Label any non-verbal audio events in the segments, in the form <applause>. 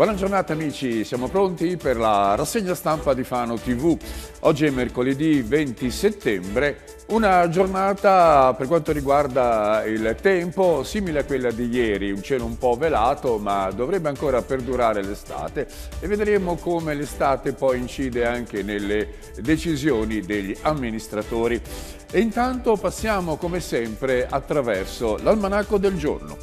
Buona giornata amici, siamo pronti per la rassegna stampa di Fano TV. Oggi è mercoledì 20 settembre, una giornata per quanto riguarda il tempo simile a quella di ieri, un cielo un po' velato ma dovrebbe ancora perdurare l'estate e vedremo come l'estate poi incide anche nelle decisioni degli amministratori. E intanto passiamo come sempre attraverso l'almanacco del giorno.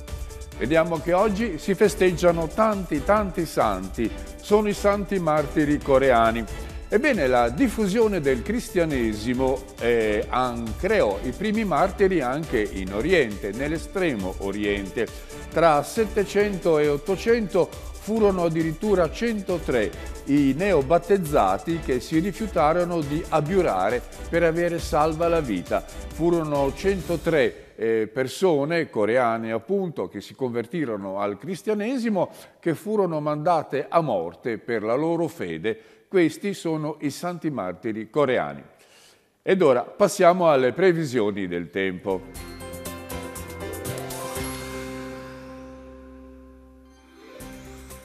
Vediamo che oggi si festeggiano tanti tanti santi, sono i santi martiri coreani. Ebbene, la diffusione del cristianesimo eh, creò i primi martiri anche in Oriente, nell'estremo Oriente. Tra 700 e 800 Furono addirittura 103 i neobattezzati che si rifiutarono di abiurare per avere salva la vita. Furono 103 eh, persone coreane appunto che si convertirono al cristianesimo che furono mandate a morte per la loro fede. Questi sono i santi martiri coreani. Ed ora passiamo alle previsioni del tempo.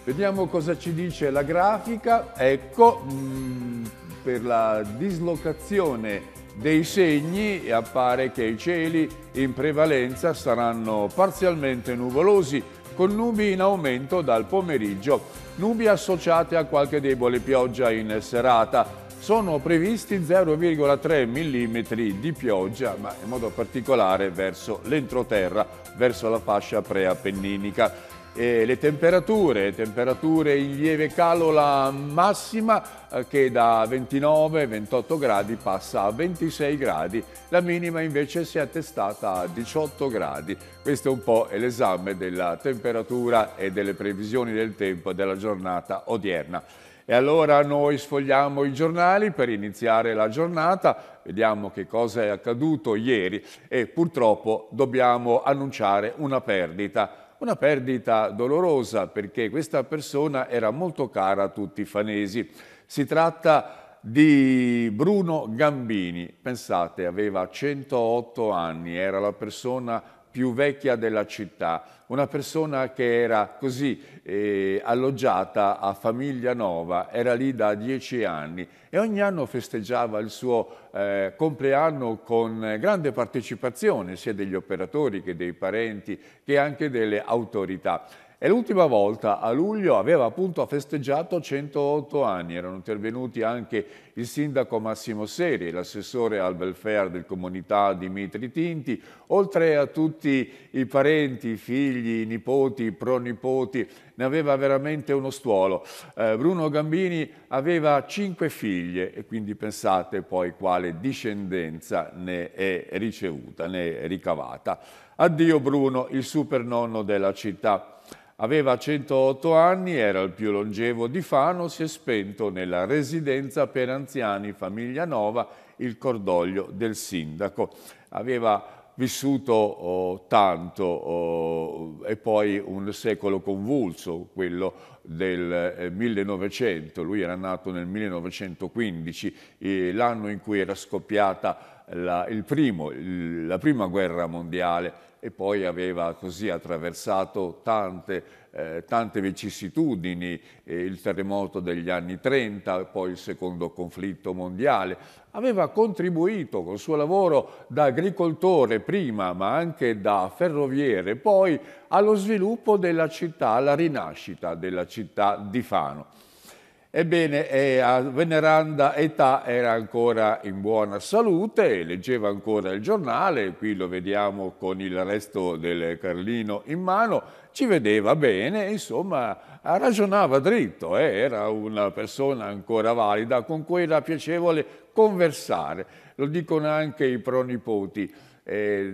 Vediamo cosa ci dice la grafica. Ecco, mh, mm, per la dislocazione dei segni appare che i cieli in prevalenza saranno parzialmente nuvolosi, con nubi in aumento dal pomeriggio, nubi associate a qualche debole pioggia in serata. Sono previsti 0,3 mm di pioggia, ma in modo particolare verso l'entroterra, verso la fascia preappenninica. E le temperature, temperature in lieve calo la massima eh, che da 29-28 gradi passa a 26 gradi, la minima invece si è attestata a 18 gradi. Questo è un po' l'esame della temperatura e delle previsioni del tempo della giornata odierna. E allora noi sfogliamo i giornali per iniziare la giornata, vediamo che cosa è accaduto ieri e purtroppo dobbiamo annunciare una perdita una perdita dolorosa perché questa persona era molto cara a tutti i fanesi. Si tratta di Bruno Gambini, pensate, aveva 108 anni, era la persona più vecchia della città, una persona che era così eh, alloggiata a Famiglia Nova, era lì da dieci anni e ogni anno festeggiava il suo eh, compleanno con grande partecipazione sia degli operatori che dei parenti che anche delle autorità. E l'ultima volta, a luglio, aveva appunto festeggiato 108 anni. Erano intervenuti anche il sindaco Massimo Seri, l'assessore al welfare del comunità Dimitri Tinti, oltre a tutti i parenti, figli, nipoti, pronipoti, ne aveva veramente uno stuolo. Eh, Bruno Gambini aveva cinque figlie e quindi pensate poi quale discendenza ne è ricevuta, ne è ricavata. Addio Bruno, il super nonno della città. Aveva 108 anni, era il più longevo di Fano, si è spento nella residenza per anziani Famiglia Nova, il cordoglio del sindaco. Aveva vissuto oh, tanto oh, e poi un secolo convulso, quello del eh, 1900, lui era nato nel 1915, eh, l'anno in cui era scoppiata la, primo, la prima guerra mondiale e poi aveva così attraversato tante, eh, tante vicissitudini, eh, il terremoto degli anni 30, poi il secondo conflitto mondiale. Aveva contribuito col suo lavoro da agricoltore prima, ma anche da ferroviere, poi allo sviluppo della città, alla rinascita della città di Fano. Ebbene, eh, a veneranda età era ancora in buona salute, leggeva ancora il giornale, qui lo vediamo con il resto del Carlino in mano, ci vedeva bene, insomma ragionava dritto, eh? era una persona ancora valida con cui era piacevole conversare, lo dicono anche i pronipoti. Eh,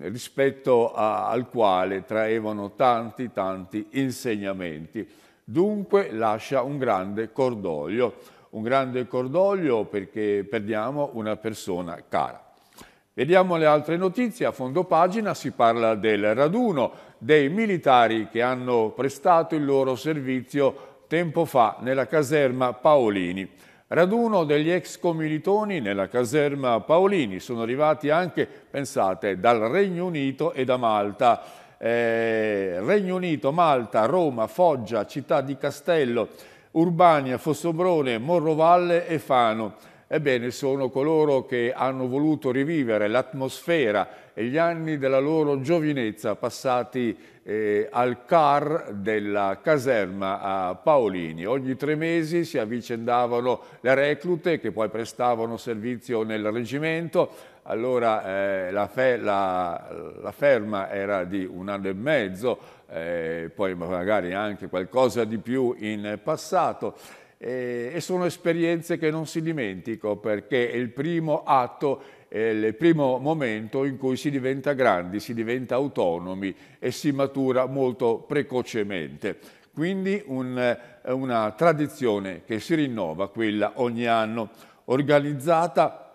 rispetto a, al quale traevano tanti tanti insegnamenti. Dunque lascia un grande cordoglio, un grande cordoglio perché perdiamo una persona cara. Vediamo le altre notizie, a fondo pagina si parla del raduno dei militari che hanno prestato il loro servizio tempo fa nella caserma Paolini. Raduno degli ex comilitoni nella caserma Paolini, sono arrivati anche, pensate, dal Regno Unito e da Malta eh, Regno Unito, Malta, Roma, Foggia, Città di Castello, Urbania, Fossobrone, Morrovalle e Fano. Ebbene, sono coloro che hanno voluto rivivere l'atmosfera e gli anni della loro giovinezza passati eh, al car della caserma a Paolini. Ogni tre mesi si avvicendavano le reclute che poi prestavano servizio nel reggimento, allora eh, la, fe, la, la, ferma era di un anno e mezzo, eh, poi magari anche qualcosa di più in passato eh, e sono esperienze che non si dimentico perché è il primo atto, è il primo momento in cui si diventa grandi, si diventa autonomi e si matura molto precocemente. Quindi un, una tradizione che si rinnova quella ogni anno, organizzata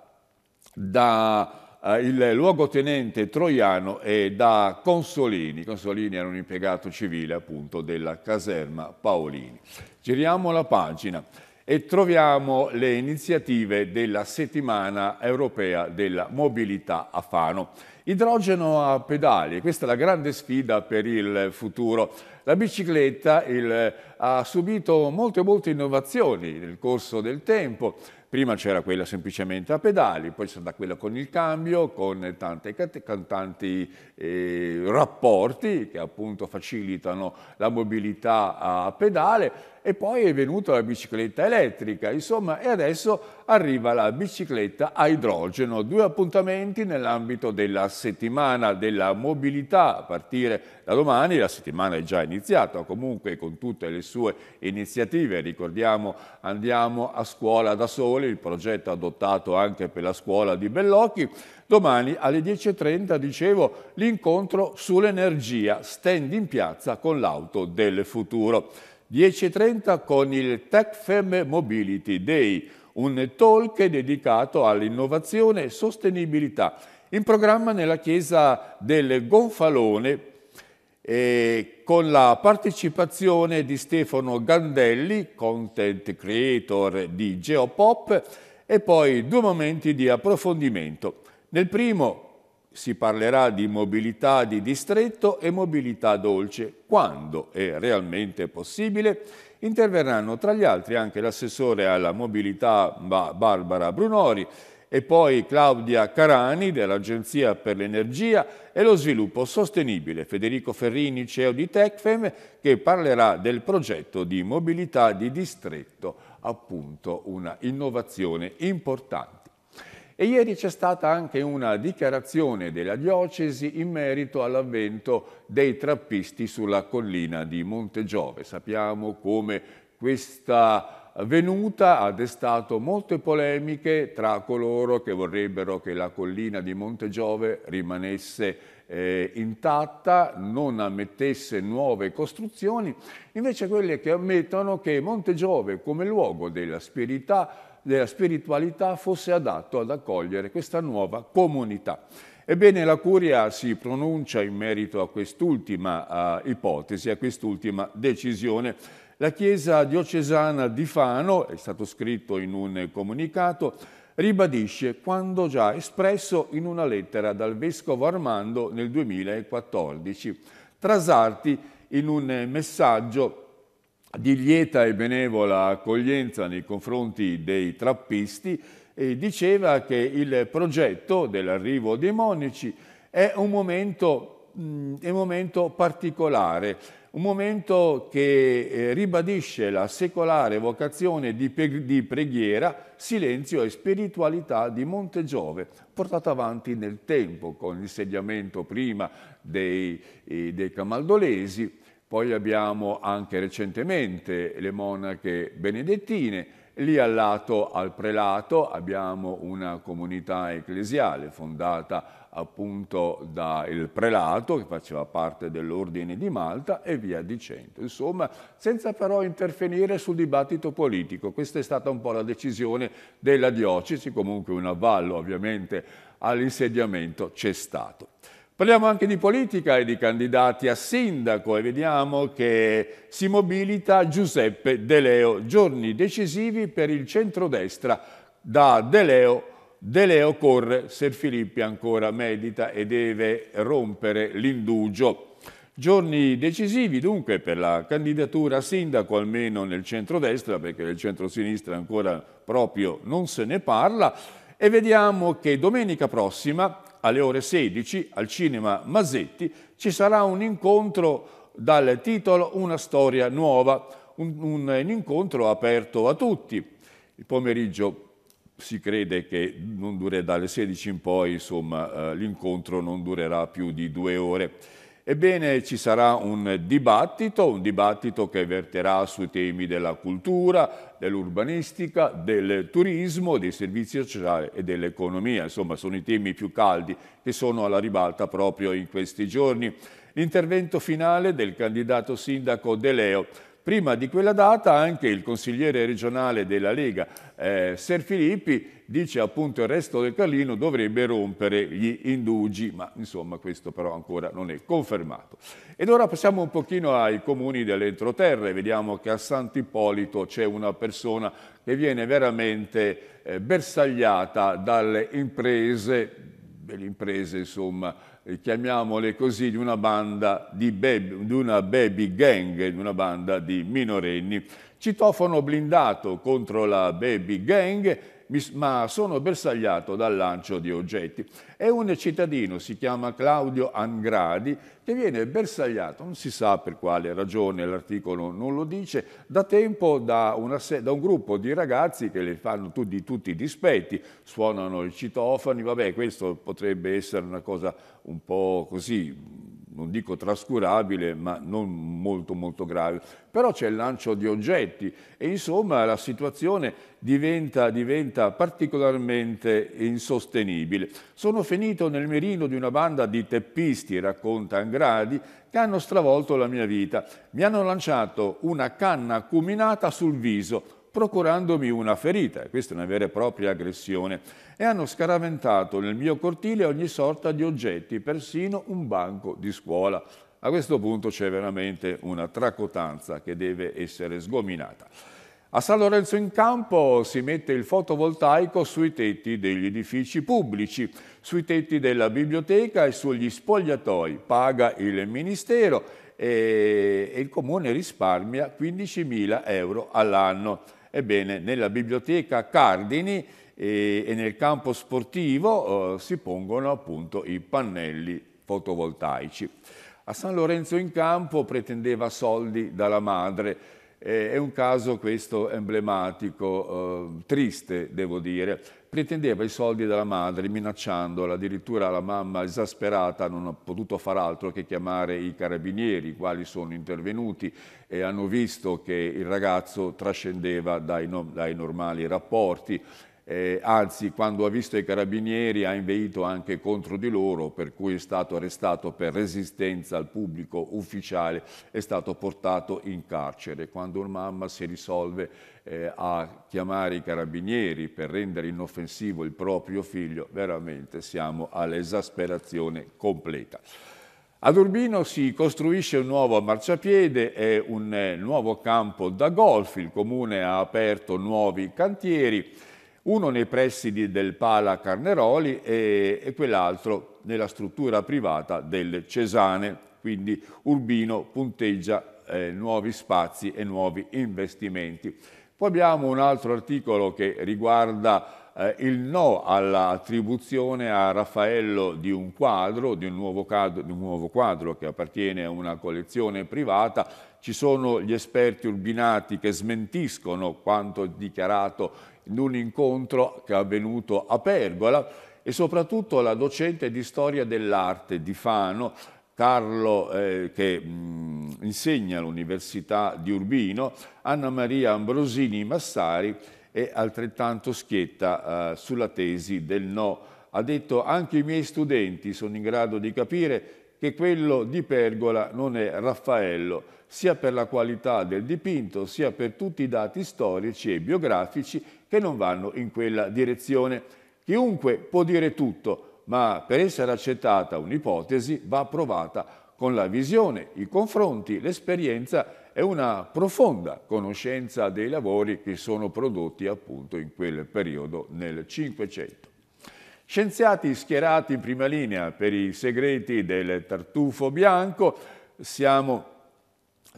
da eh, il luogotenente troiano e da Consolini. Consolini era un impiegato civile appunto della caserma Paolini. Giriamo la pagina e troviamo le iniziative della settimana europea della mobilità a Fano. Idrogeno a pedali, questa è la grande sfida per il futuro la bicicletta il, ha subito molte, molte innovazioni nel corso del tempo. Prima c'era quella semplicemente a pedali, poi c'è stata quella con il cambio, con tanti, tanti eh, rapporti che appunto facilitano la mobilità a pedale e poi è venuta la bicicletta elettrica, insomma, e adesso arriva la bicicletta a idrogeno. Due appuntamenti nell'ambito della settimana della mobilità a partire da domani, la settimana è già iniziata iniziato comunque con tutte le sue iniziative, ricordiamo Andiamo a scuola da soli, il progetto adottato anche per la scuola di Bellocchi, domani alle 10.30 dicevo l'incontro sull'energia, stand in piazza con l'auto del futuro. 10.30 con il TechFem Mobility Day, un talk dedicato all'innovazione e sostenibilità, in programma nella chiesa del Gonfalone e con la partecipazione di Stefano Gandelli, content creator di Geopop, e poi due momenti di approfondimento. Nel primo si parlerà di mobilità di distretto e mobilità dolce, quando è realmente possibile. Interverranno tra gli altri anche l'assessore alla mobilità Barbara Brunori, e poi Claudia Carani dell'Agenzia per l'Energia e lo Sviluppo Sostenibile, Federico Ferrini, CEO di Tecfem, che parlerà del progetto di mobilità di distretto, appunto una innovazione importante. E ieri c'è stata anche una dichiarazione della diocesi in merito all'avvento dei trappisti sulla collina di Monte Giove. Sappiamo come questa venuta ha destato molte polemiche tra coloro che vorrebbero che la collina di Monte Giove rimanesse eh, intatta, non ammettesse nuove costruzioni, invece quelle che ammettono che Monte Giove come luogo della spiritualità della spiritualità fosse adatto ad accogliere questa nuova comunità. Ebbene, la Curia si pronuncia in merito a quest'ultima uh, ipotesi, a quest'ultima decisione la Chiesa diocesana di Fano, è stato scritto in un comunicato, ribadisce quanto già espresso in una lettera dal Vescovo Armando nel 2014. Trasarti in un messaggio di lieta e benevola accoglienza nei confronti dei trappisti e diceva che il progetto dell'arrivo dei monaci è un momento è un momento particolare, un momento che eh, ribadisce la secolare vocazione di, preghiera, silenzio e spiritualità di Monte Giove, portata avanti nel tempo con l'insediamento prima dei, eh, dei camaldolesi, poi abbiamo anche recentemente le monache benedettine, Lì al lato al prelato abbiamo una comunità ecclesiale fondata appunto dal prelato che faceva parte dell'ordine di Malta e via dicendo. Insomma, senza però intervenire sul dibattito politico. Questa è stata un po' la decisione della diocesi, comunque un avvallo ovviamente all'insediamento c'è stato. Parliamo anche di politica e di candidati a sindaco e vediamo che si mobilita Giuseppe De Leo, giorni decisivi per il centrodestra da De Leo De Leo corre, Filippi ancora medita e deve rompere l'indugio. Giorni decisivi dunque per la candidatura a sindaco, almeno nel centrodestra, perché nel centro-sinistra ancora proprio non se ne parla, e vediamo che domenica prossima alle ore 16 al Cinema Mazzetti, ci sarà un incontro dal titolo Una storia nuova, un, un, un incontro aperto a tutti. Il pomeriggio si crede che dure, dalle 16 in poi insomma, eh, l'incontro non durerà più di due ore. Ebbene, ci sarà un dibattito, un dibattito che verterà sui temi della cultura, dell'urbanistica, del turismo, dei servizi sociali e dell'economia. Insomma, sono i temi più caldi che sono alla ribalta proprio in questi giorni. L'intervento finale del candidato sindaco De Leo Prima di quella data anche il consigliere regionale della Lega eh, Ser Filippi dice appunto il resto del Carlino dovrebbe rompere gli indugi, ma insomma questo però ancora non è confermato. Ed ora passiamo un pochino ai comuni dell'entroterra e vediamo che a Sant'Ippolito c'è una persona che viene veramente eh, bersagliata dalle imprese, delle imprese insomma, chiamiamole così, di una banda di baby, di una baby gang, di una banda di minorenni. Citofono blindato contro la baby gang ma sono bersagliato dal lancio di oggetti. È un cittadino, si chiama Claudio Angradi, che viene bersagliato, non si sa per quale ragione, l'articolo non lo dice, da tempo da, una, da un gruppo di ragazzi che le fanno tu, di tutti i dispetti, suonano i citofani, vabbè questo potrebbe essere una cosa un po' così non dico trascurabile, ma non molto molto grave. Però c'è il lancio di oggetti e insomma la situazione diventa, diventa particolarmente insostenibile. Sono finito nel mirino di una banda di teppisti, racconta Angradi, che hanno stravolto la mia vita. Mi hanno lanciato una canna acuminata sul viso, procurandomi una ferita, questa è una vera e propria aggressione, e hanno scaraventato nel mio cortile ogni sorta di oggetti, persino un banco di scuola. A questo punto c'è veramente una tracotanza che deve essere sgominata. A San Lorenzo in Campo si mette il fotovoltaico sui tetti degli edifici pubblici, sui tetti della biblioteca e sugli spogliatoi. Paga il Ministero eh, e, il Comune risparmia 15.000 euro all'anno. Ebbene, nella biblioteca Cardini e, eh, e nel campo sportivo eh, si pongono appunto i pannelli fotovoltaici. A San Lorenzo in Campo pretendeva soldi dalla madre, eh, è un caso questo emblematico, eh, triste devo dire, pretendeva i soldi della madre, minacciandola, addirittura la mamma esasperata non ha potuto far altro che chiamare i carabinieri, i quali sono intervenuti e hanno visto che il ragazzo trascendeva dai, no, dai normali rapporti eh, anzi quando ha visto i carabinieri ha inveito anche contro di loro, per cui è stato arrestato per resistenza al pubblico ufficiale, è stato portato in carcere. Quando una mamma si risolve eh, a chiamare i carabinieri per rendere inoffensivo il proprio figlio, veramente siamo all'esasperazione completa. Ad Urbino si costruisce un nuovo marciapiede e un eh, nuovo campo da golf, il comune ha aperto nuovi cantieri, uno nei pressi di, del Pala Carneroli e, e quell'altro nella struttura privata del Cesane. Quindi Urbino punteggia eh, nuovi spazi e nuovi investimenti. Poi abbiamo un altro articolo che riguarda eh, il no all'attribuzione a Raffaello di un quadro, di un, nuovo quadro, di un nuovo quadro che appartiene a una collezione privata. Ci sono gli esperti urbinati che smentiscono quanto dichiarato in un incontro che è avvenuto a Pergola e soprattutto la docente di storia dell'arte di Fano, Carlo eh, che mh, mm, insegna all'Università di Urbino, Anna Maria Ambrosini Massari è altrettanto schietta eh, sulla tesi del no. Ha detto anche i miei studenti sono in grado di capire che quello di Pergola non è Raffaello, sia per la qualità del dipinto, sia per tutti i dati storici e biografici che non vanno in quella direzione. Chiunque può dire tutto, ma per essere accettata un'ipotesi va provata con la visione, i confronti, l'esperienza e una profonda conoscenza dei lavori che sono prodotti appunto in quel periodo nel Cinquecento. Scienziati schierati in prima linea per i segreti del tartufo bianco, siamo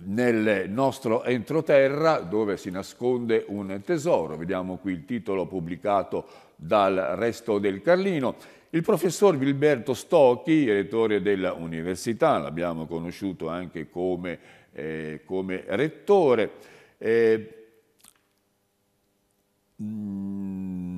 nel nostro entroterra dove si nasconde un tesoro. Vediamo qui il titolo pubblicato dal Resto del Carlino. Il professor Gilberto Stocchi, rettore dell'università, l'abbiamo conosciuto anche come, eh, come rettore, eh, mh, mm,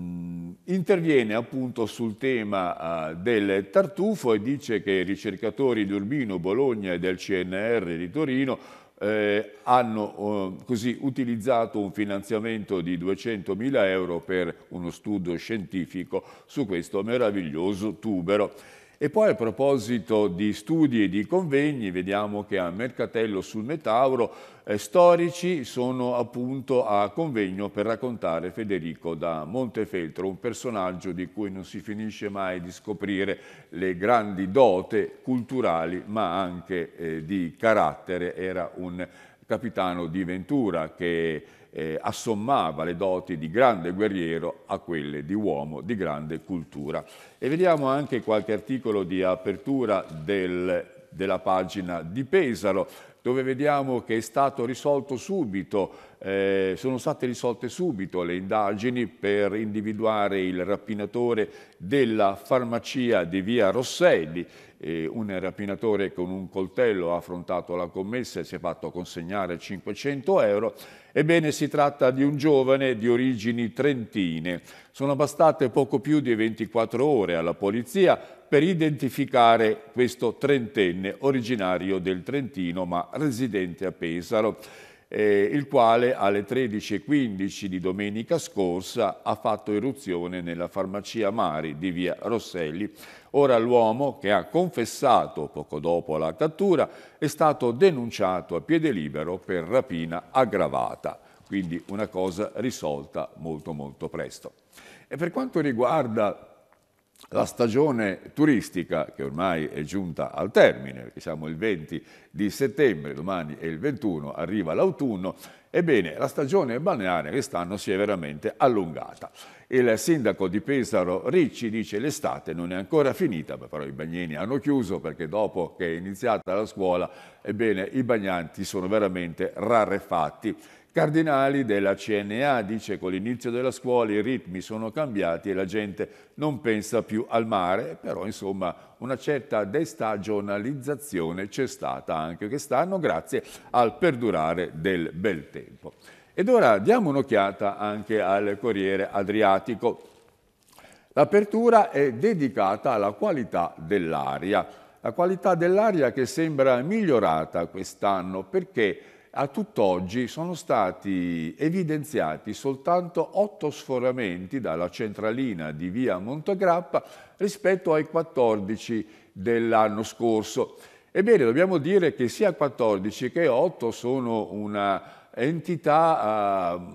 interviene appunto sul tema eh, del tartufo e dice che i ricercatori di Urbino, Bologna e del CNR di Torino eh, hanno eh, così utilizzato un finanziamento di 200.000 euro per uno studio scientifico su questo meraviglioso tubero. E poi a proposito di studi e di convegni, vediamo che a Mercatello sul Metauro eh, storici sono appunto a convegno per raccontare Federico da Montefeltro, un personaggio di cui non si finisce mai di scoprire le grandi dote culturali ma anche eh, di carattere. Era un capitano di Ventura che eh, assommava le doti di grande guerriero a quelle di uomo di grande cultura. E vediamo anche qualche articolo di apertura del della pagina di Pesaro, dove vediamo che è stato risolto subito, eh, sono state risolte subito le indagini per individuare il rapinatore della farmacia di via Rosselli eh, un rapinatore con un coltello ha affrontato la commessa e si è fatto consegnare 500 euro. Ebbene, si tratta di un giovane di origini trentine. Sono bastate poco più di 24 ore alla polizia per identificare questo trentenne originario del Trentino ma residente a Pesaro. Eh, il quale alle 13.15 di domenica scorsa ha fatto irruzione nella farmacia Mari di via Rosselli Ora l'uomo, che ha confessato poco dopo la cattura, è stato denunciato a piede libero per rapina aggravata. Quindi una cosa risolta molto molto presto. E per quanto riguarda la stagione turistica che ormai è giunta al termine, perché siamo il 20 di settembre, domani è il 21, arriva l'autunno, ebbene la stagione balneare quest'anno si è veramente allungata. Il sindaco di Pesaro Ricci dice che l'estate non è ancora finita, però i bagnini hanno chiuso perché dopo che è iniziata la scuola, ebbene i bagnanti sono veramente rarefatti. Cardinali della CNA dice che con l'inizio della scuola i ritmi sono cambiati e la gente non pensa più al mare, però insomma una certa destagionalizzazione c'è stata anche quest'anno grazie al perdurare del bel tempo. Ed ora diamo un'occhiata anche al Corriere Adriatico. L'apertura è dedicata alla qualità dell'aria, la qualità dell'aria che sembra migliorata quest'anno perché a tutt'oggi sono stati evidenziati soltanto 8 sforamenti dalla centralina di via Montograppa rispetto ai 14 dell'anno scorso. Ebbene, dobbiamo dire che sia 14 che 8 sono una entità eh,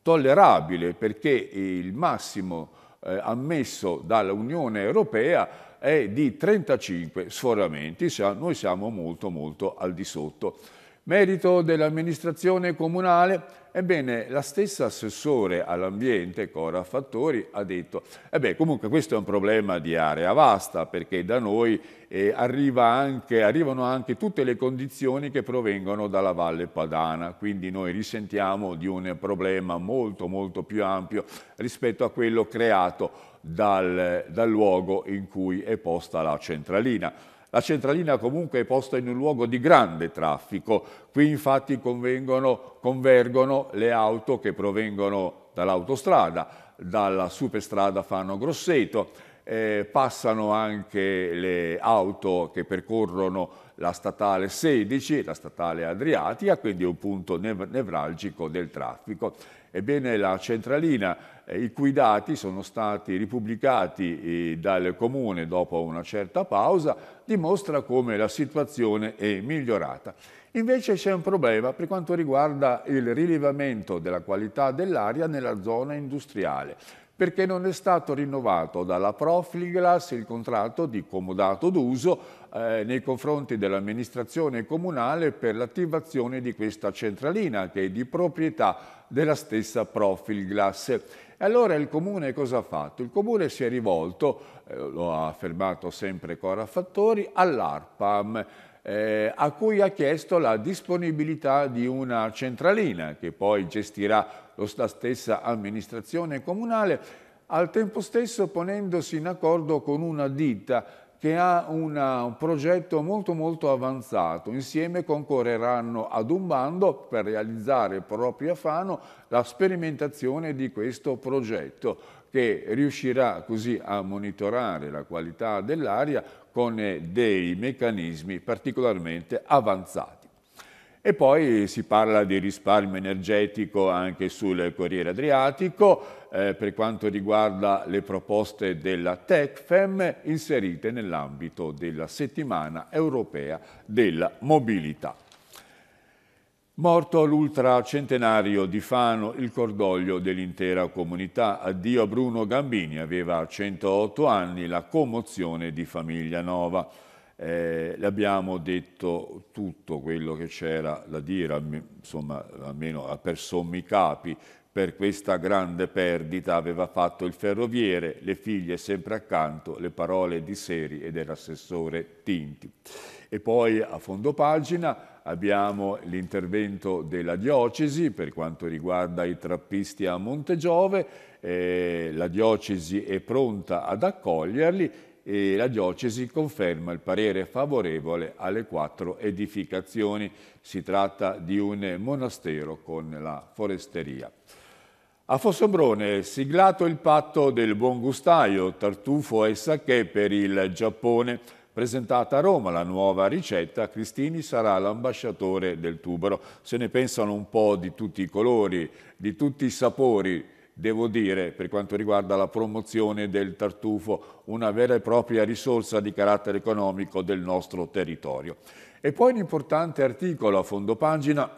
tollerabile perché il massimo eh, ammesso dall'Unione Europea è di 35 sforamenti, cioè noi siamo molto molto al di sotto. Merito dell'amministrazione comunale? Ebbene, la stessa assessore all'ambiente, Cora Fattori, ha detto eh beh, comunque questo è un problema di area vasta perché da noi eh, arriva anche, arrivano anche tutte le condizioni che provengono dalla Valle Padana, quindi noi risentiamo di un problema molto molto più ampio rispetto a quello creato dal, dal luogo in cui è posta la centralina. La centralina comunque è posta in un luogo di grande traffico, qui infatti convergono le auto che provengono dall'autostrada, dalla superstrada Fano Grosseto, eh, passano anche le auto che percorrono la statale 16, la statale Adriatica, quindi un punto nev nevralgico del traffico. Ebbene, la centralina, eh, i cui dati sono stati ripubblicati eh, dal Comune dopo una certa pausa, dimostra come la situazione è migliorata. Invece c'è un problema per quanto riguarda il rilevamento della qualità dell'aria nella zona industriale perché non è stato rinnovato dalla Profilglass il contratto di comodato d'uso eh, nei confronti dell'amministrazione comunale per l'attivazione di questa centralina che è di proprietà della stessa E Allora il Comune cosa ha fatto? Il Comune si è rivolto, eh, lo ha affermato sempre Cora Fattori, all'ARPAM eh, a cui ha chiesto la disponibilità di una centralina che poi gestirà la stessa amministrazione comunale, al tempo stesso ponendosi in accordo con una ditta che ha una, un progetto molto molto avanzato. Insieme concorreranno ad un bando per realizzare proprio a Fano la sperimentazione di questo progetto che riuscirà così a monitorare la qualità dell'aria con eh, dei meccanismi particolarmente avanzati. E poi si parla di risparmio energetico anche sul Corriere Adriatico eh, per quanto riguarda le proposte della TECFEM inserite nell'ambito della settimana europea della mobilità. Morto all'ultracentenario di Fano, il cordoglio dell'intera comunità. Addio a Bruno Gambini, aveva 108 anni, la commozione di famiglia Nova. Eh, abbiamo detto tutto quello che c'era da dire, insomma, almeno per sommi capi, per questa grande perdita aveva fatto il ferroviere, le figlie sempre accanto, le parole di Seri e dell'assessore Tinti. E poi a fondo pagina Abbiamo l'intervento della diocesi per quanto riguarda i trappisti a Montegiove, eh, la diocesi è pronta ad accoglierli e la diocesi conferma il parere favorevole alle quattro edificazioni. Si tratta di un monastero con la foresteria. A Fossombrone è siglato il patto del buon gustaio, tartufo e sake per il Giappone Presentata a Roma la nuova ricetta, Cristini sarà l'ambasciatore del tubero. Se ne pensano un po' di tutti i colori, di tutti i sapori, devo dire, per quanto riguarda la promozione del tartufo, una vera e propria risorsa di carattere economico del nostro territorio. E poi un importante articolo a fondo pagina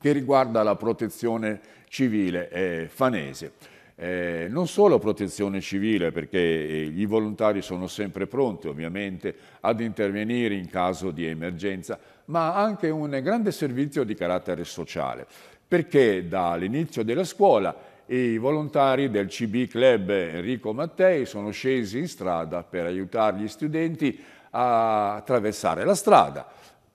che riguarda la protezione civile eh, fanese. Eh, non solo protezione civile, perché eh, i volontari sono sempre pronti ovviamente ad intervenire in caso di emergenza, ma anche un grande servizio di carattere sociale, perché dall'inizio della scuola i volontari del CB Club Enrico Mattei sono scesi in strada per aiutare gli studenti a attraversare la strada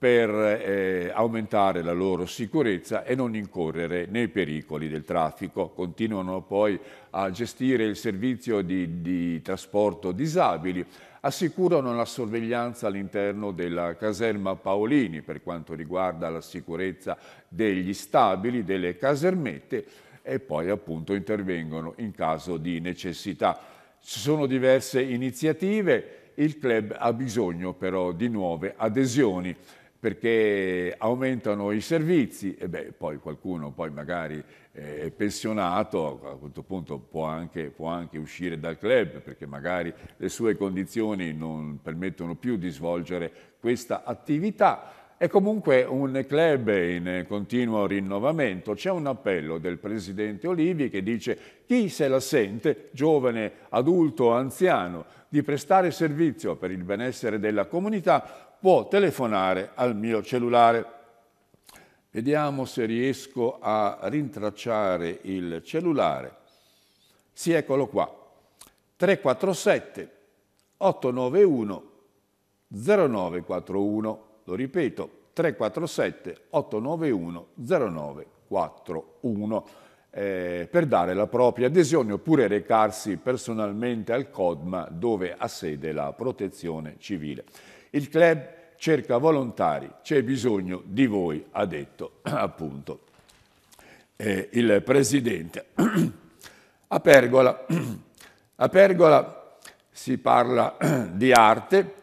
per eh, aumentare la loro sicurezza e non incorrere nei pericoli del traffico. Continuano poi a gestire il servizio di, di trasporto disabili, assicurano la sorveglianza all'interno della caserma Paolini per quanto riguarda la sicurezza degli stabili, delle casermette e poi appunto intervengono in caso di necessità. Ci sono diverse iniziative, il club ha bisogno però di nuove adesioni perché aumentano i servizi e beh, poi qualcuno poi magari eh, è pensionato, a questo punto può anche, può anche uscire dal club perché magari le sue condizioni non permettono più di svolgere questa attività. È comunque un club in continuo rinnovamento. C'è un appello del presidente Olivi che dice chi se la sente, giovane, adulto, anziano, di prestare servizio per il benessere della comunità può telefonare al mio cellulare. Vediamo se riesco a rintracciare il cellulare. Sì, eccolo qua. 347 891 0941. Lo ripeto, 347 891 0941. Eh, per dare la propria adesione oppure recarsi personalmente al CODMA dove ha sede la protezione civile. Il club cerca volontari, c'è bisogno di voi, ha detto <clears throat> appunto eh, il presidente. <clears throat> A Pergola, <clears throat> a Pergola si parla di arte,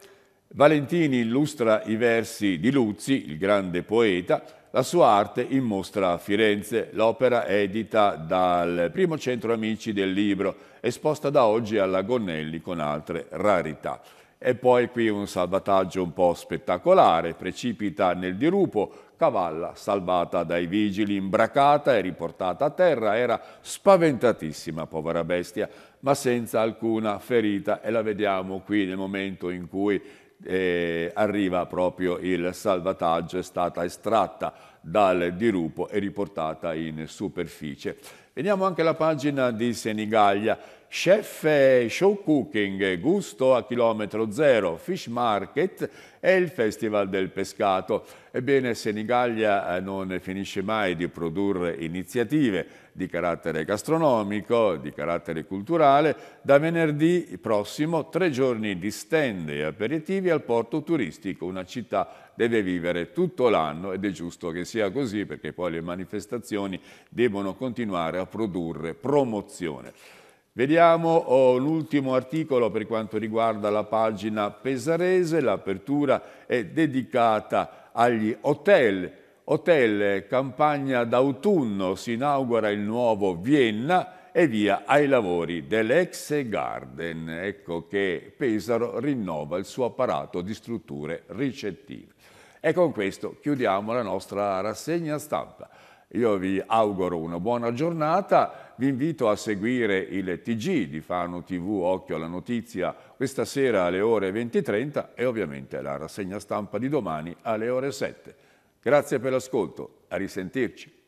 Valentini illustra i versi di Luzzi, il grande poeta, la sua arte in mostra a Firenze. L'opera edita dal primo centro amici del libro, esposta da oggi alla Gonnelli con altre rarità e poi qui un salvataggio un po' spettacolare, precipita nel dirupo, cavalla salvata dai vigili, imbracata e riportata a terra, era spaventatissima, povera bestia, ma senza alcuna ferita e la vediamo qui nel momento in cui eh, arriva proprio il salvataggio, è stata estratta dal dirupo e riportata in superficie. Vediamo anche la pagina di Senigallia Chef eh, Show Cooking, eh, Gusto a chilometro zero, Fish Market e il Festival del Pescato. Ebbene, Senigallia eh, non finisce mai di produrre iniziative di carattere gastronomico, di carattere culturale. Da venerdì prossimo tre giorni di stand e aperitivi al porto turistico, una città deve vivere tutto l'anno ed è giusto che sia così perché poi le manifestazioni devono continuare a produrre promozione. Vediamo oh, l'ultimo articolo per quanto riguarda la pagina pesarese, l'apertura è dedicata agli hotel. Hotel, campagna d'autunno, si inaugura il nuovo Vienna e via ai lavori dell'ex Garden. Ecco che Pesaro rinnova il suo apparato di strutture ricettive. E con questo chiudiamo la nostra rassegna stampa. Io vi auguro una buona giornata, vi invito a seguire il TG di Fano TV Occhio alla Notizia questa sera alle ore 20.30 e ovviamente la rassegna stampa di domani alle ore 7. Grazie per l'ascolto, a risentirci.